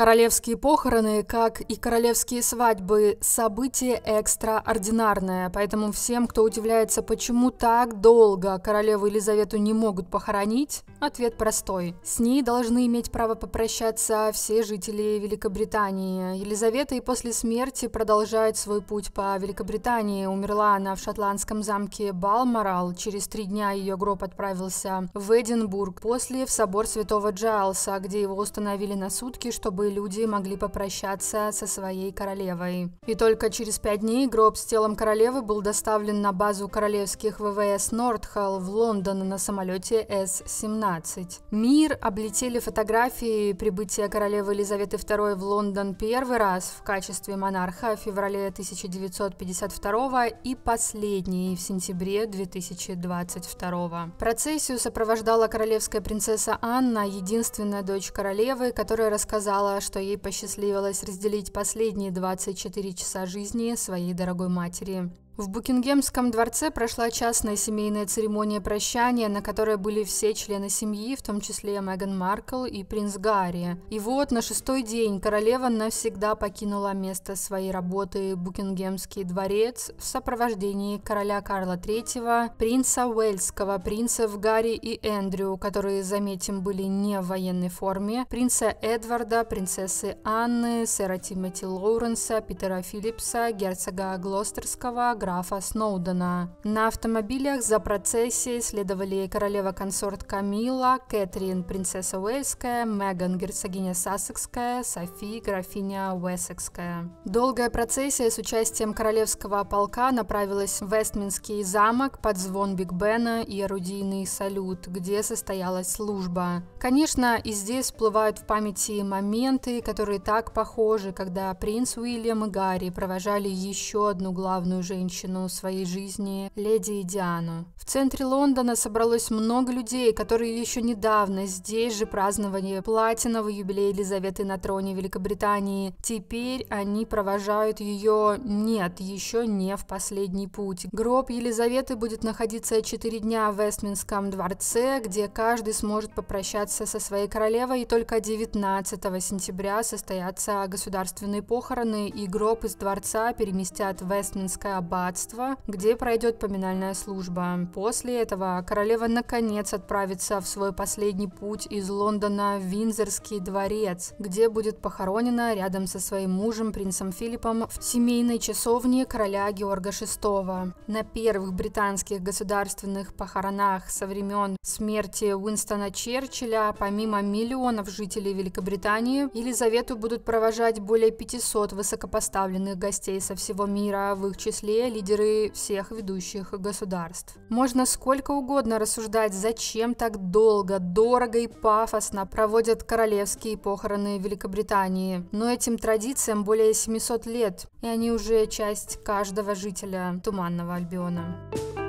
Королевские похороны, как и королевские свадьбы, событие экстраординарное, поэтому всем, кто удивляется, почему так долго королеву Елизавету не могут похоронить, ответ простой. С ней должны иметь право попрощаться все жители Великобритании. Елизавета и после смерти продолжает свой путь по Великобритании. Умерла она в шотландском замке Балморал. Через три дня ее гроб отправился в Эдинбург, после в собор Святого Джайлса, где его установили на сутки, чтобы люди могли попрощаться со своей королевой. И только через пять дней гроб с телом королевы был доставлен на базу королевских ВВС Нордхалл в Лондон на самолете С-17. Мир облетели фотографии прибытия королевы Елизаветы II в Лондон первый раз в качестве монарха в феврале 1952 и последний в сентябре 2022. Процессию сопровождала королевская принцесса Анна, единственная дочь королевы, которая рассказала, что ей посчастливилось разделить последние 24 часа жизни своей дорогой матери. В Букингемском дворце прошла частная семейная церемония прощания, на которой были все члены семьи, в том числе Меган Маркл и принц Гарри. И вот на шестой день королева навсегда покинула место своей работы Букингемский дворец в сопровождении короля Карла III, принца Уэльского, принцев Гарри и Эндрю, которые, заметим, были не в военной форме, принца Эдварда, принцессы Анны, сэра Тимоти Лоуренса, Питера Филлипса, герцога Глостерского, графа Сноудена. На автомобилях за процессией следовали королева-консорт Камила, Кэтрин, принцесса Уэльская, Меган, герцогиня Сассекская, Софи, графиня Уэссекская. Долгая процессия с участием королевского полка направилась в Вестминский замок под звон Биг Бена и орудийный салют, где состоялась служба. Конечно, и здесь всплывают в памяти моменты, которые так похожи, когда принц Уильям и Гарри провожали еще одну главную женщину женщину своей жизни, леди идиану. В центре Лондона собралось много людей, которые еще недавно здесь же праздновали платиновый юбилей Елизаветы на троне Великобритании. Теперь они провожают ее, нет, еще не в последний путь. Гроб Елизаветы будет находиться 4 дня в Вестминском дворце, где каждый сможет попрощаться со своей королевой, и только 19 сентября состоятся государственные похороны, и гроб из дворца переместят в Вестминское аббатство аббатство, где пройдет поминальная служба. После этого королева наконец отправится в свой последний путь из Лондона в Виндзорский дворец, где будет похоронена рядом со своим мужем принцем Филиппом в семейной часовне короля Георга VI. На первых британских государственных похоронах со времен смерти Уинстона Черчилля, помимо миллионов жителей Великобритании, Елизавету будут провожать более 500 высокопоставленных гостей со всего мира, в их числе лидеры всех ведущих государств. Можно сколько угодно рассуждать, зачем так долго, дорого и пафосно проводят королевские похороны Великобритании, но этим традициям более 700 лет, и они уже часть каждого жителя Туманного Альбиона.